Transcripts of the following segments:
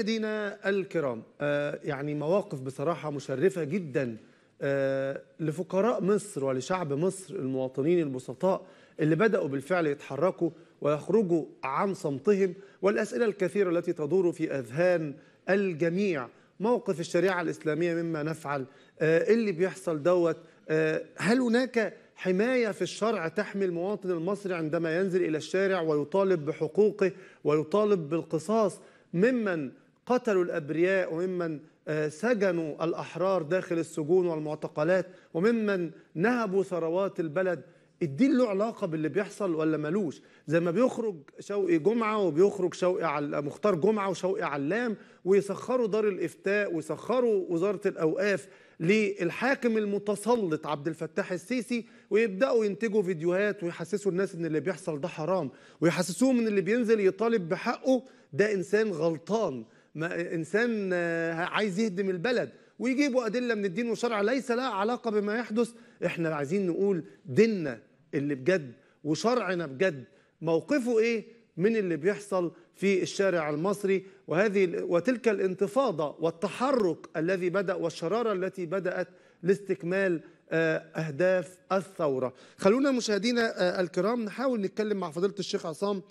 مشاهدينا الكرام آه يعني مواقف بصراحة مشرفة جدا آه لفقراء مصر ولشعب مصر المواطنين البسطاء اللي بدأوا بالفعل يتحركوا ويخرجوا عن صمتهم والأسئلة الكثيرة التي تدور في أذهان الجميع موقف الشريعة الإسلامية مما نفعل آه اللي بيحصل دوت آه، هل هناك حماية في الشرع تحمي المواطن المصري عندما ينزل إلى الشارع ويطالب بحقوقه ويطالب بالقصاص ممن قتلوا الأبرياء وممن آه، سجنوا الأحرار داخل السجون والمعتقلات وممن نهبوا ثروات البلد الدين له علاقة باللي بيحصل ولا ملوش زي ما بيخرج شوقي جمعة وبيخرج شوقي على مختار جمعة وشوقي علام ويسخروا دار الإفتاء ويسخروا وزارة الأوقاف للحاكم المتسلط عبد الفتاح السيسي ويبداوا ينتجوا فيديوهات ويحسسوا الناس ان اللي بيحصل ده حرام ويحسسوهم ان اللي بينزل يطالب بحقه ده انسان غلطان ما انسان آه، عايز يهدم البلد ويجيبوا ادله من الدين والشرع ليس لها علاقه بما يحدث احنا عايزين نقول ديننا اللي بجد وشرعنا بجد موقفه ايه من اللي بيحصل في الشارع المصري وهذه وتلك الانتفاضه والتحرك الذي بدا والشراره التي بدات لاستكمال آه، اهداف الثوره. خلونا مشاهدينا آه، الكرام نحاول نتكلم مع فضيله الشيخ عصام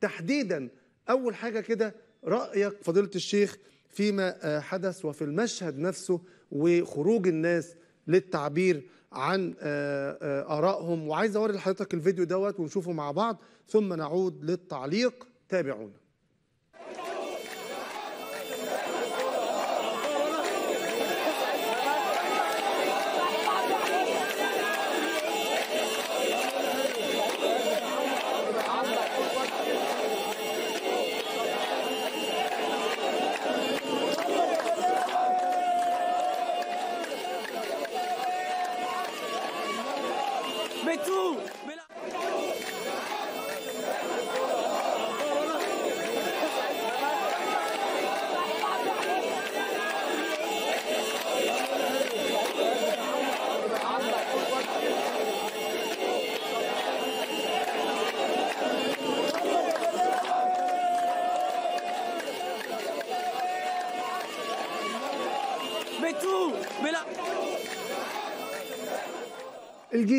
تحديدا اول حاجه كده رأيك فضيلة الشيخ فيما حدث وفي المشهد نفسه وخروج الناس للتعبير عن آه، آه، آرائهم وعايز أوري لحضرتك الفيديو دوت ونشوفه مع بعض ثم نعود للتعليق تابعونا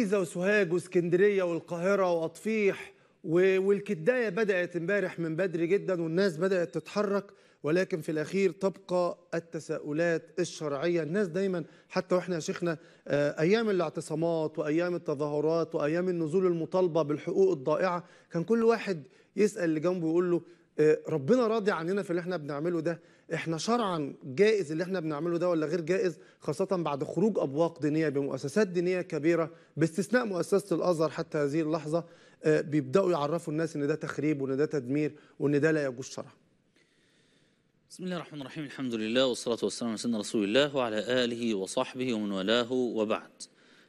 الجيزه وسوهاج واسكندريه والقاهره وأطفيح والكدايه بدات امبارح من بدري جدا والناس بدات تتحرك ولكن في الاخير تبقى التساؤلات الشرعيه الناس دايما حتى واحنا يا شيخنا آه، ايام الاعتصامات وايام التظاهرات وايام النزول المطالبه بالحقوق الضائعه كان كل واحد يسال اللي جنبه ويقول له آه، ربنا راضي عننا في اللي احنا بنعمله ده احنا شرعا جائز اللي احنا بنعمله ده ولا غير جائز خاصة بعد خروج أبواق دينية بمؤسسات دينية كبيرة باستثناء مؤسسة الأزهر حتى هذه اللحظة آه، بيبدأوا يعرفوا الناس إن ده تخريب وإن ده تدمير وإن ده لا يجوز شرعا بسم الله الرحمن الرحيم الحمد لله والصلاة والسلام على سيدنا رسول الله وعلى آله وصحبه ومن والاه وبعد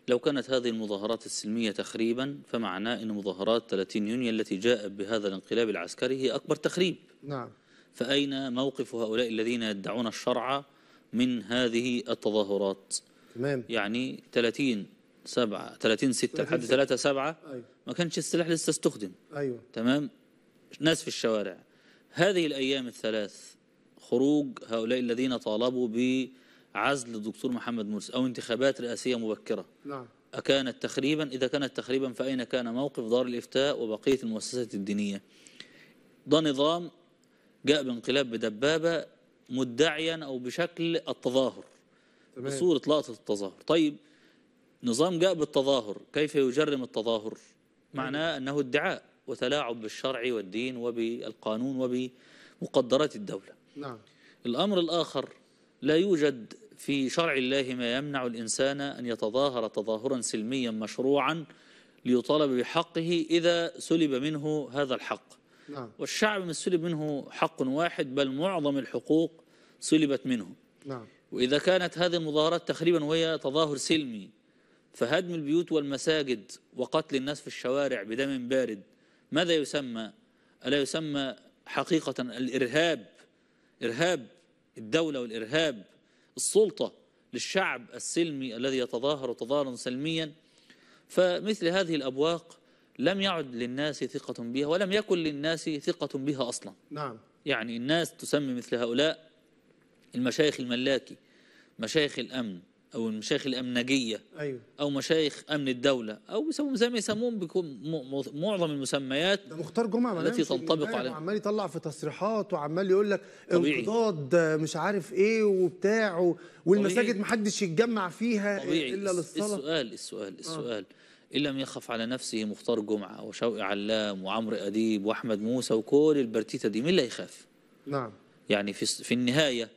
لو كانت هذه المظاهرات السلمية تخريبا فمعناه أن مظاهرات 30 يونيو التي جاءت بهذا الانقلاب العسكري هي أكبر تخريب نعم فأين موقف هؤلاء الذين يدعون الشرع من هذه التظاهرات تمام يعني 30 7 30 6 لحد 3 7 أيوه. ما كانش السلاح لسه استخدم ايوه تمام ناس في الشوارع هذه الأيام الثلاث خروج هؤلاء الذين طالبوا ب عزل الدكتور محمد مرسي أو انتخابات رئاسية مبكرة نعم أكانت تخريبا إذا كانت تخريبا فأين كان موقف دار الإفتاء وبقية المؤسسات الدينية ده نظام جاء بانقلاب بدبابة مدعيا أو بشكل التظاهر تمام. بصورة لقطة التظاهر طيب نظام جاء بالتظاهر كيف يجرم التظاهر معناه نعم. أنه ادعاء وتلاعب بالشرع والدين وبالقانون وبمقدرات الدولة نعم الأمر الآخر لا يوجد في شرع الله ما يمنع الإنسان أن يتظاهر تظاهرا سلميا مشروعا ليطالب بحقه إذا سلب منه هذا الحق نعم. والشعب من سلب منه حق واحد بل معظم الحقوق سلبت منه نعم. وإذا كانت هذه المظاهرات تقريبا وهي تظاهر سلمي فهدم البيوت والمساجد وقتل الناس في الشوارع بدم بارد ماذا يسمى ألا يسمى حقيقة الإرهاب إرهاب الدولة والإرهاب السلطة للشعب السلمي الذي يتظاهر تظاهرا سلميا فمثل هذه الأبواق لم يعد للناس ثقة بها ولم يكن للناس ثقة بها أصلا نعم يعني الناس تسمي مثل هؤلاء المشايخ الملاكي مشايخ الأمن او المشايخ الامنجيه ايوه او مشايخ امن الدوله او بيسموهم زي ما يسموهم بيكون معظم المسميات ده مختار جمعه التي تنطبق أيوه، عليه عمال يطلع في تصريحات وعمال يقول لك انقضاض مش عارف ايه وبتاع والمساجد ما حدش يتجمع فيها طبيعي. الا للصلاه السؤال السؤال آه. السؤال آه. ان لم يخف على نفسه مختار جمعه وشوقي علام وعمر اديب واحمد موسى وكل البرتيته دي مين اللي يخاف؟ نعم يعني في في النهايه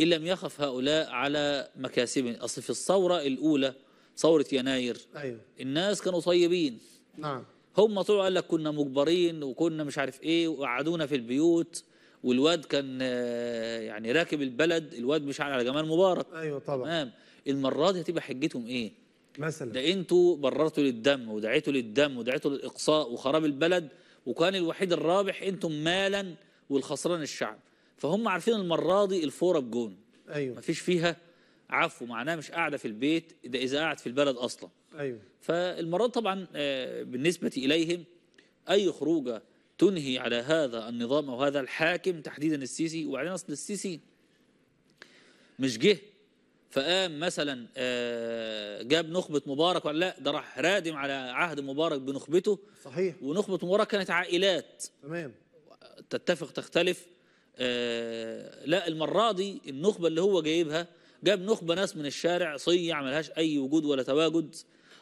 إن لم يخف هؤلاء على مكاسبهم أصل في الثورة الأولى ثورة يناير أيوه. الناس كانوا طيبين نعم هم طلعوا قال لك كنا مجبرين وكنا مش عارف ايه وقعدونا في البيوت والواد كان آه، يعني راكب البلد الواد مش على جمال مبارك ايوه طبعا تمام المره دي هتبقى حجتهم ايه مثلا ده انتوا بررتوا للدم ودعيتوا للدم ودعيتوا للاقصاء وخراب البلد وكان الوحيد الرابح انتم مالا والخسران الشعب فهم عارفين المرة دي الفورة بجون أيوة. مفيش فيها عفو معناها مش قاعدة في البيت ده إذا قاعد في البلد أصلا أيوة. فالمرة طبعا آه، بالنسبة إليهم أي خروجة تنهي على هذا النظام أو هذا الحاكم تحديدا السيسي وبعدين أصل السيسي مش جه فقام مثلا آه، جاب نخبة مبارك ولا لا ده راح رادم على عهد مبارك بنخبته صحيح ونخبة مبارك كانت عائلات تمام تتفق تختلف آه، لا المرة دي النخبة اللي هو جايبها جاب نخبة ناس من الشارع صيع عملهاش أي وجود ولا تواجد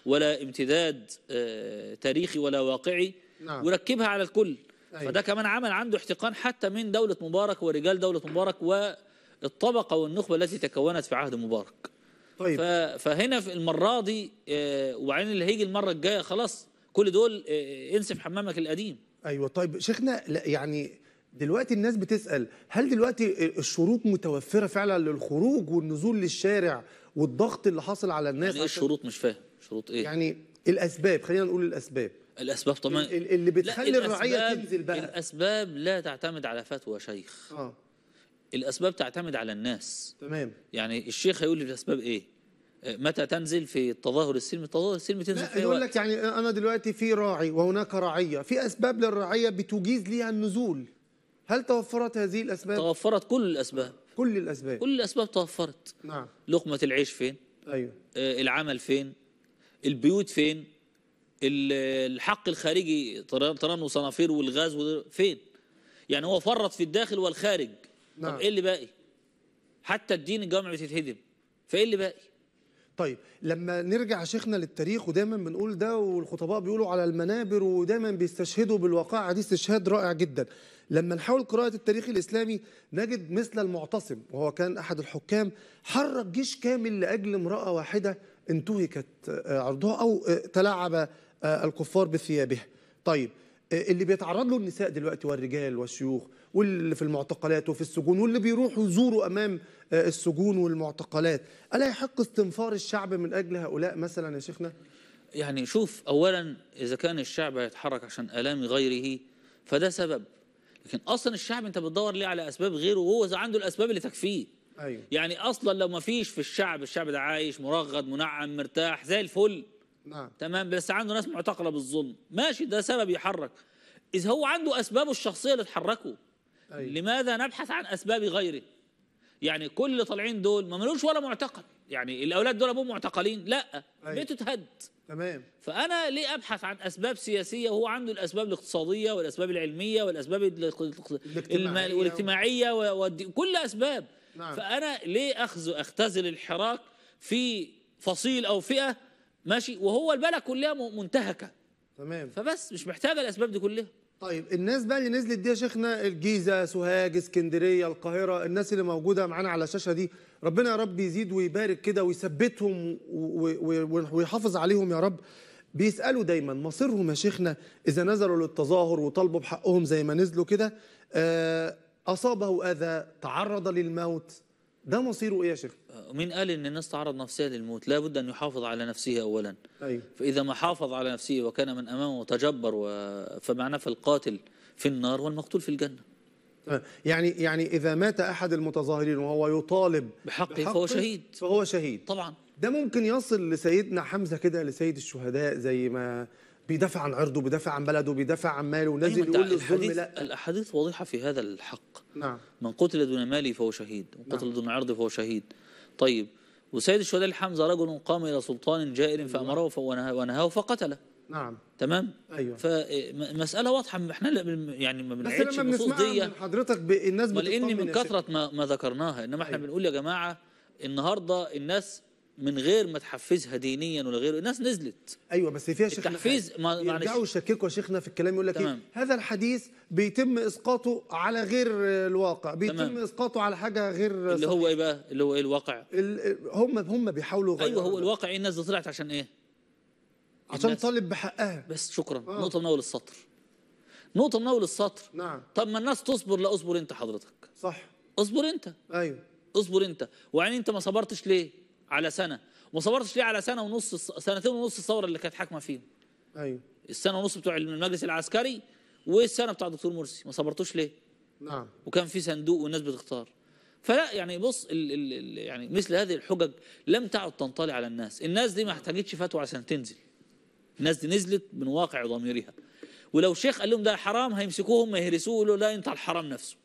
ولا امتداد آه، تاريخي ولا واقعي نعم. وركبها على الكل أيوة. فده كمان عمل عنده احتقان حتى من دولة مبارك ورجال دولة مبارك والطبقة والنخبة التي تكونت في عهد مبارك طيب. فهنا في المرة دي آه، وبعدين اللي هيجي المرة الجاية خلاص كل دول انسف حمامك القديم أيوة طيب شيخنا يعني دلوقتي الناس بتسال هل دلوقتي الشروط متوفره فعلا للخروج والنزول للشارع والضغط اللي حاصل على الناس يعني ايه الشروط مش فاهم شروط ايه يعني الاسباب خلينا نقول الاسباب الاسباب طبعا اللي بتخلي الرعيه تنزل بقى الاسباب لا تعتمد على فتوى شيخ اه الاسباب تعتمد على الناس تمام يعني الشيخ هيقول لي الاسباب ايه آه، متى تنزل في التظاهر السلمي التظاهر السلمي تنزل في يقول لك يعني انا دلوقتي في راعي وهناك رعيه في اسباب للرعيه بتجيز ليها النزول هل توفرت هذه الأسباب؟ توفرت كل الأسباب كل الأسباب كل الأسباب توفرت نعم لقمة العيش فين؟ أيوه آه العمل فين؟ البيوت فين؟ الحق الخارجي طيران وصنافير والغاز فين؟ يعني هو فرط في الداخل والخارج نعم. طب إيه اللي باقي؟ حتى الدين الجامع بتتهدم فإيه اللي باقي؟ طيب لما نرجع شيخنا للتاريخ ودايما بنقول ده والخطباء بيقولوا على المنابر ودايما بيستشهدوا بالواقعة دي استشهاد رائع جدا لما نحاول قراءة التاريخ الإسلامي نجد مثل المعتصم وهو كان أحد الحكام حرك جيش كامل لأجل امرأة واحدة انتهكت آه، عرضها أو آه، تلاعب آه، الكفار بثيابها طيب اللي بيتعرض له النساء دلوقتي والرجال والشيوخ واللي في المعتقلات وفي السجون واللي بيروحوا يزوروا امام آه، السجون والمعتقلات الا يحق استنفار الشعب من اجل هؤلاء مثلا يا شيخنا يعني شوف اولا اذا كان الشعب هيتحرك عشان الام غيره فده سبب لكن اصلا الشعب انت بتدور ليه على اسباب غيره وهو عنده الاسباب اللي تكفيه أيوة. يعني اصلا لو ما فيش في الشعب الشعب ده عايش مرغد منعم مرتاح زي الفل نعم تمام بس عنده ناس معتقله بالظلم ماشي ده سبب يحرك اذا هو عنده اسبابه الشخصيه اللي تحركه أيوة. لماذا نبحث عن اسباب غيره يعني كل اللي طالعين دول ما ملوش ولا معتقل يعني الاولاد دول ابوهم معتقلين لا بيته تهد تمام فانا ليه ابحث عن اسباب سياسيه وهو عنده الاسباب الاقتصاديه والاسباب العلميه والاسباب الاجتماعيه والاجتماعيه كل اسباب نعم. فانا ليه اخذ اختزل الحراك في فصيل او فئه ماشي وهو البلد كلها منتهكه تمام فبس مش محتاجه الاسباب دي كلها طيب الناس بقى اللي نزلت دي يا شيخنا الجيزه سوهاج اسكندريه القاهره الناس اللي موجوده معانا على الشاشه دي ربنا يا رب يزيد ويبارك كده ويثبتهم ويحافظ عليهم يا رب بيسالوا دايما مصيرهم يا شيخنا اذا نزلوا للتظاهر وطالبوا بحقهم زي ما نزلوا كده آه، اصابه اذى تعرض للموت ده مصيره ايه يا شيخ مين قال ان الناس تعرض نفسها للموت لا بد ان يحافظ على نفسه اولا أيوه. فاذا ما حافظ على نفسه وكان من امامه تجبر و... فمعناه فالقاتل في النار والمقتول في الجنه آه، يعني يعني اذا مات احد المتظاهرين وهو يطالب بحقه, بحقه فهو شهيد فهو شهيد طبعا ده ممكن يصل لسيدنا حمزه كده لسيد الشهداء زي ما بيدافع عن عرضه بيدافع عن بلده بيدافع عن ماله أيوة، نازل يقول الحديث لا الاحاديث واضحه في هذا الحق نعم من قتل دون مالي فهو شهيد ومن قتل نعم. دون عرضه فهو شهيد طيب وسيد الشهداء حمزه رجل قام الى سلطان جائر أيوة. فامره ونهاه فقتله نعم تمام ايوه فمساله واضحه احنا يعني ما بنعيدش النصوص دي من حضرتك الناس إيه بتقول لان من كثره ما, ما ذكرناها انما احنا أيوة. بنقول يا جماعه النهارده الناس من غير ما تحفزها دينيا ولا غيره الناس نزلت ايوه بس فيها شيخنا التحفيز معلش يرجعوا يشككوا يا شيخنا في الكلام يقول لك إيه؟ هذا الحديث بيتم اسقاطه على غير الواقع بيتم تمام. اسقاطه على حاجه غير اللي صحيح. هو ايه بقى اللي هو ايه الواقع هم هم بيحاولوا غير ايوه هو الواقع ايه الناس دي طلعت عشان ايه عشان طالب بحقها بس شكرا آه. نقطه من اول السطر نقطه من اول السطر نعم طب ما الناس تصبر لا اصبر انت حضرتك صح اصبر انت ايوه اصبر انت وعين انت ما صبرتش ليه على سنه ما صبرتش ليه على سنه ونص سنتين ونص الثوره اللي كانت حاكمه فيهم ايوه السنه ونص بتوع المجلس العسكري والسنه بتاع الدكتور مرسي ما صبرتوش ليه نعم وكان في صندوق والناس بتختار فلا يعني بص الـ الـ يعني مثل هذه الحجج لم تعد تنطلي على الناس الناس دي ما احتاجتش فتوى عشان تنزل الناس دي نزلت من واقع ضميرها ولو شيخ قال لهم ده حرام هيمسكوهم يهرسوه يقولوا لا انت الحرام نفسه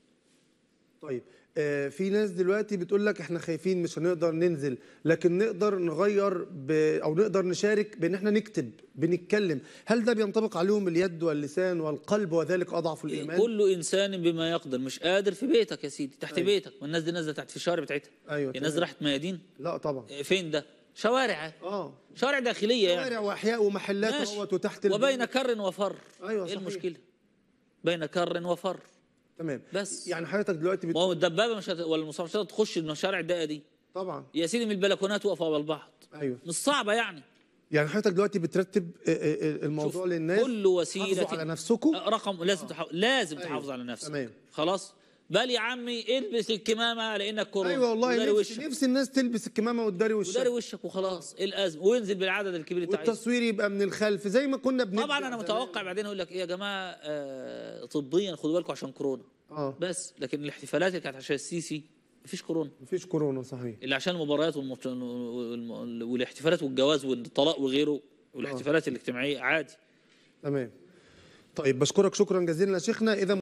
طيب آه، في ناس دلوقتي بتقول لك احنا خايفين مش هنقدر ننزل لكن نقدر نغير ب... او نقدر نشارك بان احنا نكتب بنتكلم هل ده بينطبق عليهم اليد واللسان والقلب وذلك اضعف إيه، الايمان كل انسان بما يقدر مش قادر في بيتك يا سيدي تحت أيوة. بيتك والناس دي نازله تحت في الشارع بتاعتها ايوه الناس راحت ميادين لا طبعا إيه، فين ده شوارع اه شوارع داخليه يعني. شوارع يعني. واحياء ومحلات وتحت وبين كر وفر ايوه إيه صحيح. ايه المشكله بين كر وفر تمام بس يعني حضرتك دلوقتي بت... ما هو الدبابه مش هت... ولا المصافحه مش هتخش المشارع الضيقه دي طبعا يا سيدي من البلكونات واقفه على البحر ايوه مش صعبه يعني يعني حضرتك دلوقتي بترتب آه، آه، آه، الموضوع للناس كل وسيله على نفسكم رقم لازم آه. تحافظ لازم أيوه. تحافظ على نفسك تمام خلاص بل يا عمي البس الكمامه لانك كورونا ايوه والله نفسي, نفسي الناس تلبس الكمامه وتداري وشك وداري وشك وخلاص ايه الازمه وينزل بالعدد الكبير بتاعك والتصوير يبقى من الخلف زي ما كنا بنبدا طبعا انا متوقع بعدين اقول لك ايه يا جماعه آه طبيا خدوا بالكم عشان كورونا اه بس لكن الاحتفالات اللي كانت عشان السيسي مفيش كورونا مفيش كورونا صحيح اللي عشان المباريات والمت... والاحتفالات والجواز والطلاق وغيره والاحتفالات الاجتماعيه عادي تمام طيب بشكرك شكرا جزيلا يا شيخنا اذا